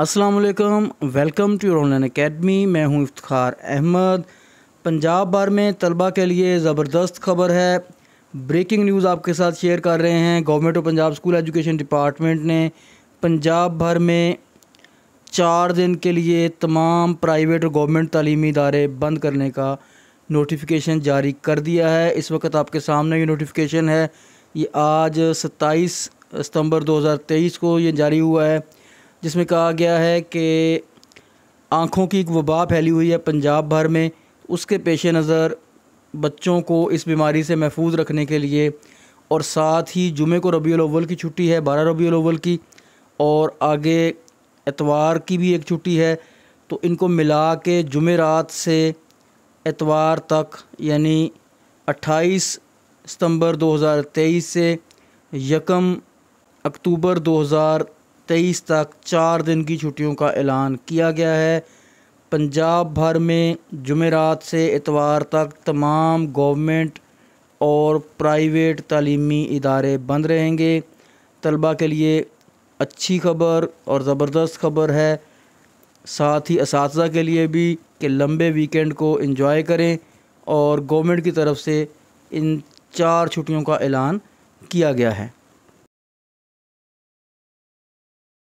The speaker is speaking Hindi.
Aslam welcome to online academy मैं हूं इफ्तार अहमद पंजाब बार में तलबा के लिए ज़बरदस्त खबर है ब्रेकिंग न्यूज़ आपके साथ शेयर कर रहे हैं government of Punjab school education department ने पंजाब भर में चार दिन के लिए तमाम प्राइवेट और गवर्नमेंट तलीमी इदारे बंद करने का नोटिफिकेशन जारी कर दिया है इस वक्त आपके सामने ये नोटिफिकेशन है ये आज सत्ताईस सितंबर 2023 को ये जारी हुआ है जिसमें कहा गया है कि आँखों की एक वबा फैली हुई है पंजाब भर में उसके पेश नज़र बच्चों को इस बीमारी से महफूज रखने के लिए और साथ ही जुमे को रबी अव्वल की छुट्टी है बारह रबी अव्वल की और आगे एतवार की भी एक छुट्टी है तो इनको मिला के जुमे रात से एतवार तक यानी 28 सितंबर 2023 से यकम अक्टूबर तेईस तक चार दिन की छुट्टियों का ऐलान किया गया है पंजाब भर में जुमेरात से इतवार तक तमाम गवर्नमेंट और प्राइवेट तलीमी इदारे बंद रहेंगे तलबा के लिए अच्छी खबर और ज़बरदस्त खबर है साथ ही इस के लिए भी कि लंबे वीकेंड को इन्जॉय करें और गवर्नमेंट की तरफ से इन चार छुट्टियों का ऐलान किया गया है